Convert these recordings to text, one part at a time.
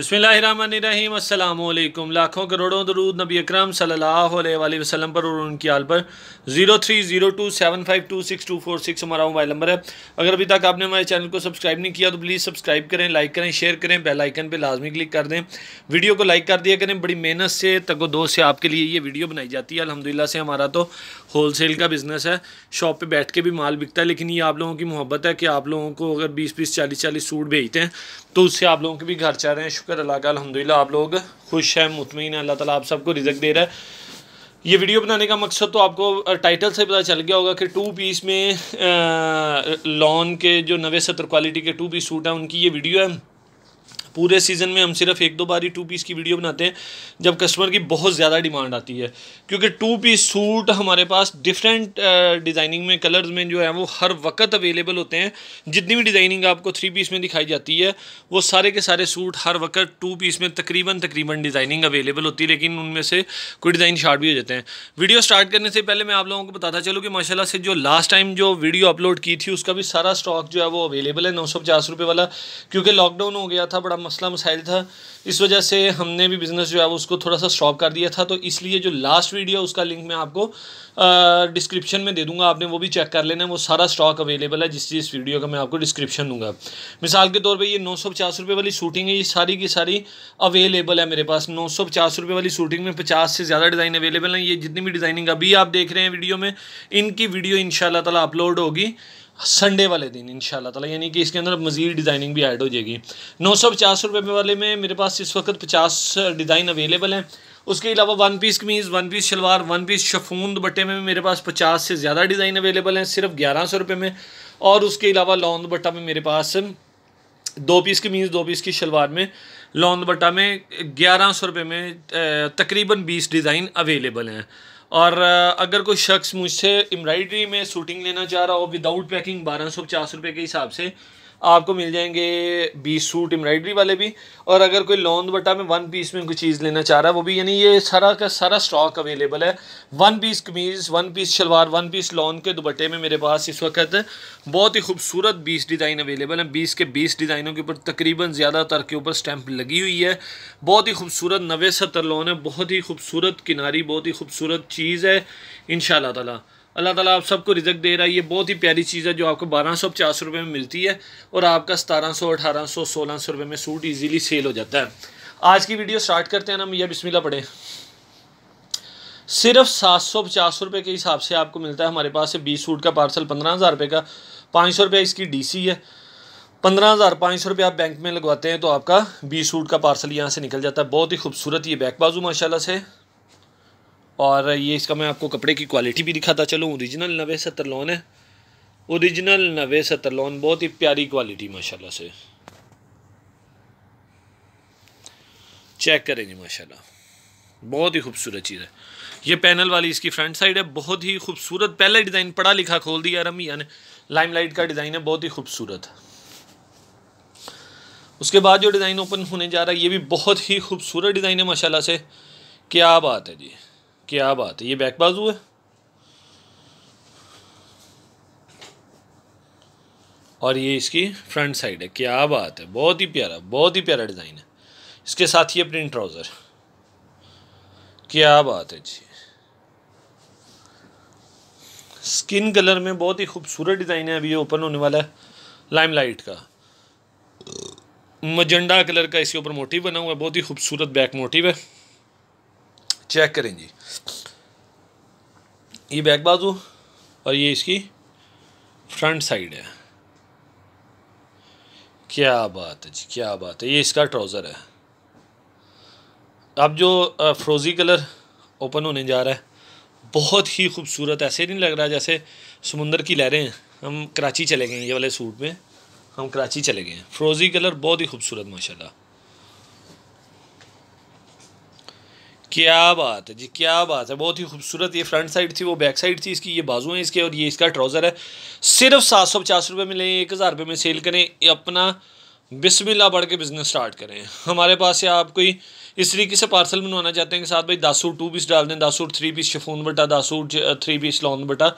बसमीम अल्लाम लाखों करोड़ों दरूद नबी अकरम सल्लल्लाहु अलैहि वसल्लम पर और उनकी आल पर zero three zero two seven five two six two four six हमारा मोबाइल नंबर है अगर अभी तक आपने हमारे चैनल को सब्सक्राइब नहीं किया तो प्लीज़ सब्सक्राइब करें लाइक करें शेयर करें बेल आइकन पर लाजमी क्लिक कर दें वीडियो को लाइक कर दिया करें बड़ी मेहनत से तको दो से आपके लिए ये वीडियो बनाई जाती है अलहमदिल्ला से हमारा तो होल सेल का बिज़नेस है शॉप पर बैठ के भी माल बिकता है लेकिन ये आप लोगों की मोहब्बत है कि आप लोगों को अगर बीस बीस चालीस चालीस सूट भेजते हैं तो उससे आप लोगों के भी घर चाह रहे हैं शुक्र अल्लाह का अलहमदिल्ला आप लोग खुश हैं मुतमिन अल्लाह ताला आप सबको रिजक दे रहा है ये वीडियो बनाने का मकसद तो आपको टाइटल से पता चल गया होगा कि टू पीस में लॉन के जो नवे सत्र क्वालिटी के टू पीस सूट हैं उनकी ये वीडियो है पूरे सीज़न में हम सिर्फ एक दो बार ही टू पीस की वीडियो बनाते हैं जब कस्टमर की बहुत ज़्यादा डिमांड आती है क्योंकि टू पीस सूट हमारे पास डिफरेंट डिज़ाइनिंग uh, में कलर्स में जो है वो हर वक्त अवेलेबल होते हैं जितनी भी डिज़ाइनिंग आपको थ्री पीस में दिखाई जाती है वो सारे के सारे सूट हर वक्त टू पीस में तकरीबन तकरीबन डिज़ाइनिंग अवेलेबल होती है लेकिन उनमें से कोई डिज़ाइन शार्ट भी हो जाते हैं वीडियो स्टार्ट करने से पहले मैं आप लोगों को बताता चलूँ कि माशाला से जो लास्ट टाइम जो वीडियो अपलोड की थी उसका भी सारा स्टॉक जो है वो अवेलेबल है नौ सौ पचास रुपये वाला क्योंकि लॉकडाउन हो गया था बड़ा मसला मसाइल था इस वजह से हमने भी बिज़नेस जो है वो उसको थोड़ा सा स्टॉप कर दिया था तो इसलिए जो लास्ट वीडियो उसका लिंक मैं आपको डिस्क्रिप्शन में दे दूंगा आपने वो भी चेक कर लेना वो सारा स्टॉक अवेलेबल है जिस जिस वीडियो का मैं आपको डिस्क्रिप्शन दूंगा मिसाल के तौर पर ये नौ सौ पचास रुपये वाली शूटिंग है ये सारी की सारी अवेलेबल है मेरे पास नौ सौ पचास रुपये वाली शूटिंग में पचास से ज़्यादा डिज़ाइन अवेलेबल हैं ये जितनी भी डिज़ाइनिंग अभी आप देख रहे हैं वीडियो में इनकी वीडियो इन ताला अपलोड होगी संडे वाले दिन इन ताला यानी कि इसके अंदर मज़ीद डिज़ाइनिंग भी ऐड हो जाएगी नौ सौ पचास रुपये वाले में मेरे पास इस वक्त पचास डिज़ाइन अवेलेबल हैं उसके अलावा वन पीस कमीज़ वन पीस शलवार वन पीस शफून दुपट्टे में मेरे पास पचास से ज़्यादा डिज़ाइन अवेलेबल हैं सिर्फ ग्यारह सौ रुपये में और उसके अलावा लॉन्ग दुपट्टा में मेरे पास दो पीस कमीज़ दो पीस की शलवार में लॉन में ग्यारह सौ रुपये में तकरीबन बीस डिज़ाइन अवेलेबल हैं और अगर कोई शख्स मुझसे एम्ब्रॉयडरी में सूटिंग लेना चाह रहा हो विदाउट पैकिंग बारह सौ पचास रुपये के हिसाब से आपको मिल जाएंगे बीस सूट एम्ब्रॉयडरी वाले भी और अगर कोई लॉन्द बटा में वन पीस में कोई चीज़ लेना चाह रहा है वो भी यानी ये सारा का सारा स्टॉक अवेलेबल है वन पीस कमीज़ वन पीस शलवार वन पीस लॉन् के दुपट्टे में मेरे पास इस वक्त बहुत ही खूबसूरत बीस डिज़ाइन अवेलेबल हैं बीस के बीस डिज़ाइनों के ऊपर तकरीबन ज़्यादातर के ऊपर स्टैंप लगी हुई है बहुत ही खूबसूरत नवे सत्तर लॉन है बहुत ही खूबसूरत किनारी बहुत ही खूबसूरत चीज़ है इन ताला अल्लाह ताला आप सबको रिजक दे रहा है ये बहुत ही प्यारी चीज़ है जो आपको बारह सौ पचास रुपये में मिलती है और आपका सतारह सौ अठारह सौ सोलह सौ रुपये में सूट इजीली सेल हो जाता है आज की वीडियो स्टार्ट करते हैं ना मैया बिस्मिल्लाह पढ़े सिर्फ सात सौ पचास रुपये के हिसाब से आपको मिलता है हमारे पास से बीस सूट का पार्सल पंद्रह हज़ार रुपये का पाँच सौ रुपया इसकी डी सी है पंद्रह हज़ार पाँच सौ रुपये आप बैंक में लगवाते हैं तो आपका बीस सूट का पार्सल यहाँ से निकल जाता है बहुत ही खूबसूरत ये बैक बाजू माशाला से और ये इसका मैं आपको कपड़े की क्वालिटी भी दिखाता चलूँ ओरिजिनल नवे सत्तर लॉन है ओरिजिनल नवे सत्तर लॉन बहुत ही प्यारी क्वालिटी माशाल्लाह से चेक करें जी माशाल्लाह बहुत ही खूबसूरत चीज़ है ये पैनल वाली इसकी फ्रंट साइड है बहुत ही खूबसूरत पहला डिज़ाइन पढ़ा लिखा खोल दिया रमिया ने लाइम लाइट का डिज़ाइन है बहुत ही खूबसूरत उसके बाद जो डिज़ाइन ओपन होने जा रहा है ये भी बहुत ही खूबसूरत डिज़ाइन है माशाल्लाह से क्या बात है जी क्या बात है ये बैक बाजू है और ये इसकी फ्रंट साइड है क्या बात है बहुत ही प्यारा बहुत ही प्यारा डिज़ाइन है इसके साथ ये प्रिंट ट्राउज़र क्या बात है जी स्किन कलर में बहुत ही खूबसूरत डिज़ाइन है अभी ये ओपन होने वाला है लाइम लाइट का मजंडा कलर का इसके ऊपर मोटिव बना हुआ है बहुत ही खूबसूरत बैक मोटिव है चेक करें जी ये बैक बाजू और ये इसकी फ्रंट साइड है क्या बात है जी क्या बात है ये इसका ट्राउज़र है अब जो फ्रोज़ी कलर ओपन होने जा रहा है बहुत ही खूबसूरत ऐसे नहीं लग रहा जैसे समुंदर की लहरें हैं हम कराची चले गए ये वाले सूट में हम कराची चले गए फ्रोज़ी कलर बहुत ही खूबसूरत माशाल्लाह क्या बात है जी क्या बात है बहुत ही खूबसूरत ये फ्रंट साइड थी वो बैक साइड थी इसकी ये बाजू हैं इसके और ये इसका ट्राउज़र है सिर्फ सात सौ पचास रुपये में लें एक हज़ार रुपये में सेल करें अपना बिस्मिल्ला बढ़ के बिज़नेस स्टार्ट करें हमारे पास या आप कोई इस तरीके से पार्सल बनवाना चाहते हैं कि साथ भाई दस सूट टू पीस डाल दें दस सूट थ्री पीस शफून बटा दस सूट थ्री पीस लॉन्ग बटा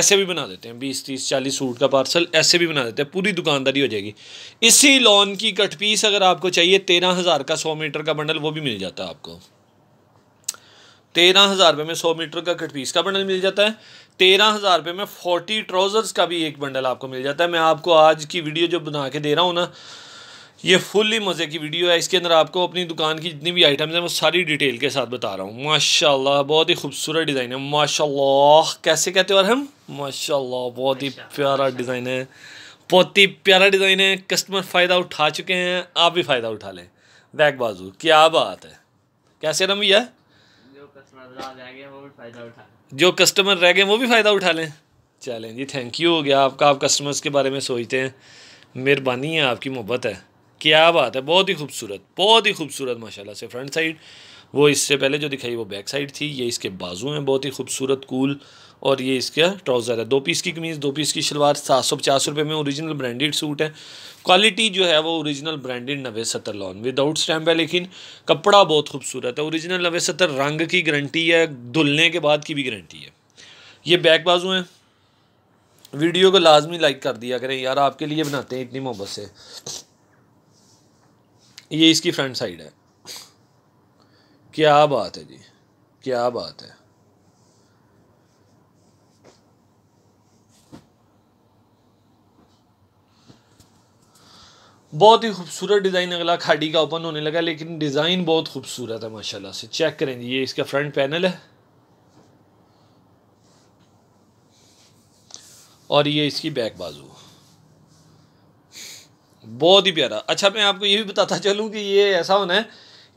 ऐसे भी बना देते हैं बीस तीस चालीस सूट का पार्सल ऐसे भी बना देते हैं पूरी दुकानदारी हो जाएगी इसी लॉन की कट पीस अगर आपको चाहिए तेरह हज़ार का सौ मीटर का बंडल वो भी मिल जाता है आपको तेरह हज़ार रुपये में सौ मीटर का कट पीस का बंडल मिल जाता है तेरह हज़ार रुपये में फोर्टी ट्राउज़र्स का भी एक बंडल आपको मिल जाता है मैं आपको आज की वीडियो जो बना के दे रहा हूँ ना ये फुल्ली मज़े की वीडियो है इसके अंदर आपको अपनी दुकान की जितनी भी आइटम्स हैं वो सारी डिटेल के साथ बता रहा हूँ माशा बहुत ही खूबसूरत डिज़ाइन है माशा कैसे कहते हो हम माशा बहुत ही प्यारा डिज़ाइन है बहुत ही प्यारा डिज़ाइन है कस्टमर फ़ायदा उठा चुके हैं आप भी फ़ायदा उठा लें बैग बाजू क्या बात है कैसे रम भैया जो कस्टमर रह गए वो भी फ़ायदा उठा लें चलें जी थैंक यू हो गया आपका आप कस्टमर्स के बारे में सोचते हैं मेहरबानी है आपकी मोहब्बत है क्या बात है बहुत ही खूबसूरत बहुत ही खूबसूरत माशाल्लाह से फ्रंट साइड वो इससे पहले जो दिखाई वो बैक साइड थी ये इसके बाजू हैं बहुत ही खूबसूरत कूल और ये इसका ट्राउज़र है दो पीस की कमीज़ दो पीस की शलवार सात सौ पचास रुपये में ओरिजिनल ब्रांडेड सूट है क्वालिटी जो है वो ओरिजिनल ब्रांडेड नवे सत्तर लॉन विदाउट स्टैम्प है लेकिन कपड़ा बहुत खूबसूरत है ओरिजिनल नवे सत्तर रंग की गारंटी है धुलने के बाद की भी गारंटी है ये बैक बाजू हैं वीडियो को लाजमी लाइक कर दिया करें यार आपके लिए बनाते हैं इतनी मोहब्बत से ये इसकी फ्रंट साइड है क्या बात है जी क्या बात है बहुत ही खूबसूरत डिज़ाइन अगला खाड़ी का ओपन होने लगा लेकिन डिज़ाइन बहुत खूबसूरत है माशाल्लाह से चेक करें ये इसका फ्रंट पैनल है और ये इसकी बैक बाजू बहुत ही प्यारा अच्छा मैं आपको ये भी बताता चलूँ कि ये ऐसा होना है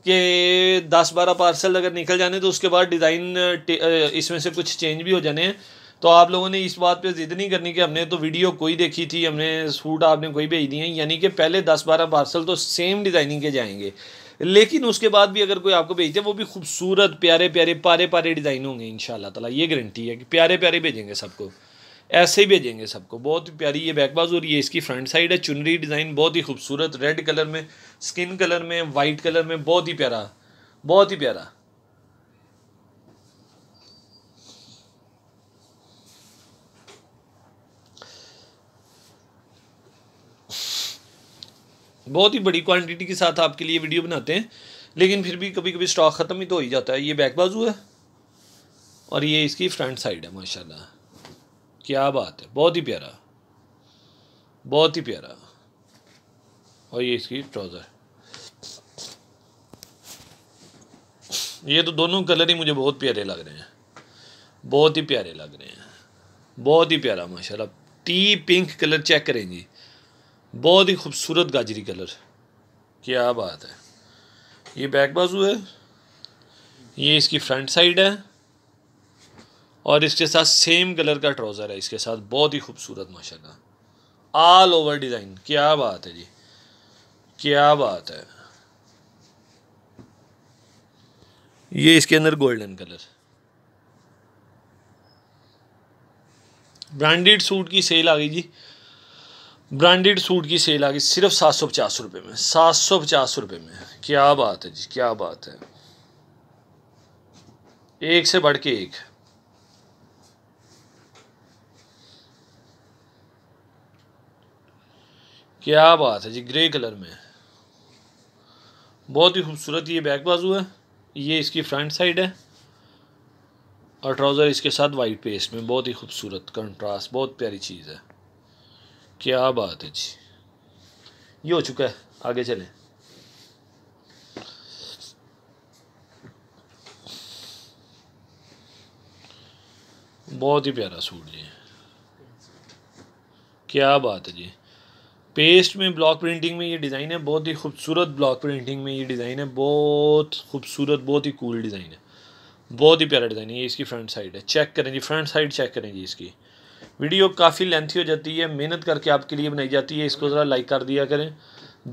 कि दस बारह पार्सल अगर निकल जाने तो उसके बाद डिज़ाइन इसमें से कुछ चेंज भी हो जाने हैं तो आप लोगों ने इस बात पे ज़िद नहीं करनी कि हमने तो वीडियो कोई देखी थी हमने सूट आपने कोई भेज दिए यानी कि पहले दस बारह पार्सल तो सेम डिज़ाइनिंग के जाएंगे लेकिन उसके बाद भी अगर कोई आपको भेज वो भी खूबसूरत प्यारे प्यारे पारे पारे डिज़ाइन होंगे इन ताला ये गारंटी है कि प्यारे प्यारे भेजेंगे सबको ऐसे ही भेजेंगे सबको बहुत ही प्यारी ये बैक और ये इसकी फ्रंट साइड है चुनरी डिज़ाइन बहुत ही खूबसूरत रेड कलर में स्किन कलर में वाइट कलर में बहुत ही प्यारा बहुत ही प्यारा बहुत ही बड़ी क्वांटिटी के साथ आपके लिए वीडियो बनाते हैं लेकिन फिर भी कभी कभी स्टॉक ख़त्म ही तो हो ही जाता है ये बैक बाजू है और ये इसकी फ्रंट साइड है माशाल्लाह क्या बात है बहुत ही प्यारा बहुत ही प्यारा और ये इसकी ट्राउज़र ये तो दोनों कलर ही मुझे बहुत प्यारे लग रहे हैं बहुत ही प्यारे लग रहे हैं बहुत ही प्यारा माशाल्लाह टी पिंक कलर चेक करें जी बहुत ही खूबसूरत गाजरी कलर क्या बात है ये बैक बाजू है ये इसकी फ्रंट साइड है और इसके साथ सेम कलर का ट्राउज़र है इसके साथ बहुत ही खूबसूरत माशाल्लाह ऑल ओवर डिज़ाइन क्या बात है जी क्या बात है ये इसके अंदर गोल्डन कलर ब्रांडेड सूट की सेल आ गई जी ब्रांडेड सूट की सेल आ गई सिर्फ सात सौ पचास रुपये में सात सौ पचास रुपये में क्या बात है जी क्या बात है एक से बढ़ के एक क्या बात है जी ग्रे कलर में बहुत ही खूबसूरत ये बैक बाजू है ये इसकी फ्रंट साइड है और ट्राउज़र इसके साथ वाइट पेस्ट में बहुत ही खूबसूरत कंट्रास्ट बहुत प्यारी चीज़ है क्या बात है जी ये हो चुका है आगे चले बहुत ही प्यारा सूट जी क्या बात है जी पेस्ट में ब्लॉक प्रिंटिंग में ये डिज़ाइन है बहुत ही खूबसूरत ब्लॉक प्रिंटिंग में ये डिज़ाइन है बहुत खूबसूरत बहुत ही कूल डिज़ाइन है बहुत ही प्यारा डिज़ाइन है ये इसकी फ्रंट साइड है चेक करें जी फ्रंट साइड चेक करें जी इसकी वीडियो काफ़ी लेंथी हो जाती है मेहनत करके आपके लिए बनाई जाती है इसको ज़रा लाइक कर दिया करें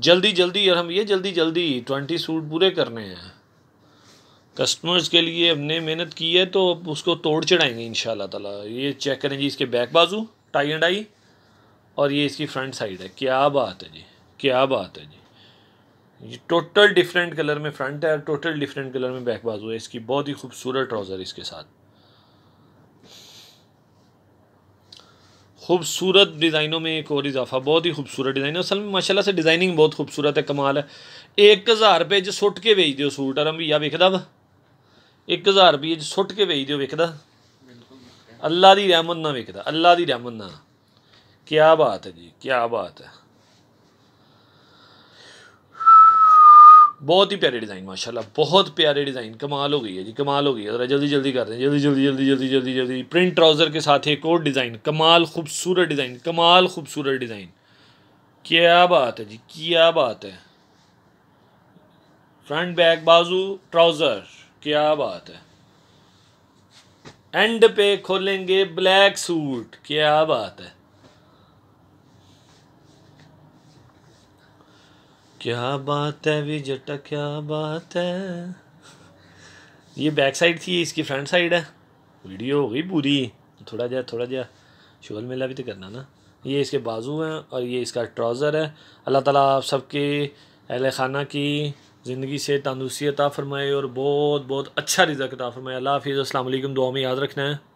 जल्दी जल्दी और हम ये जल्दी जल्दी ट्वेंटी सूट पूरे करने हैं कस्टमर्स के लिए हमने मेहनत की है तो उसको तोड़ चढ़ाएंगे इन ताला ये चेक करें जी इसके बैक बाजू टाई एंड आई और ये इसकी फ्रंट साइड है क्या बात है जी क्या बात है जी ये टोटल डिफरेंट कलर में फ्रंट है और टोटल डिफरेंट कलर में बैक बाजू है इसकी बहुत ही खूबसूरत ट्राउज़र इसके साथ खूबसूरत डिज़ाइनों में एक और इजाफा बहुत ही खूबसूरत डिज़ाइन है असल में माशाल्लाह से डिज़ाइनिंग बहुत खूबसूरत है कमाल है एक हज़ार रुपये जो सुट के बेच दो सूट आराम भैया वेखदा वा एक हज़ार रुपये जो सुट के बेच दो वेखदा अल्लाह की रहमत ना वेखदा अल्लाह की रहमत ना क्या बात है जी क्या बात है बहुत ही प्यारे डिज़ाइन माशाल्लाह बहुत प्यारे डिज़ाइन कमाल हो गई है जी कमाल हो गई है ज़रा जल्दी जल्दी कर रहे हैं जल्दी जल्दी जल्दी जल्दी जल्दी जल्दी प्रिंट ट्राउज़र के साथ एक और डिज़ाइन कमाल खूबसूरत डिज़ाइन कमाल खूबसूरत डिज़ाइन क्या बात है जी क्या बात है फ्रंट बैक बाजू ट्राउज़र क्या बात है एंड पे खोलेंगे ब्लैक सूट क्या बात है क्या बात है विजटा क्या बात है ये बैक साइड थी इसकी फ्रंट साइड है वीडियो हो गई पूरी थोड़ा जहा थोड़ा जहा शुगल मेला भी तो करना ना ये इसके बाजू हैं और ये इसका ट्राउज़र है अल्लाह ताला आप सबके अहल खाना की ज़िंदगी से तंदुरुस्ती अता फ़रमाए और बहुत बहुत अच्छा रिजा अता फ़रमाए अल्लाह हाफिज़ असल दुआ में याद रखना है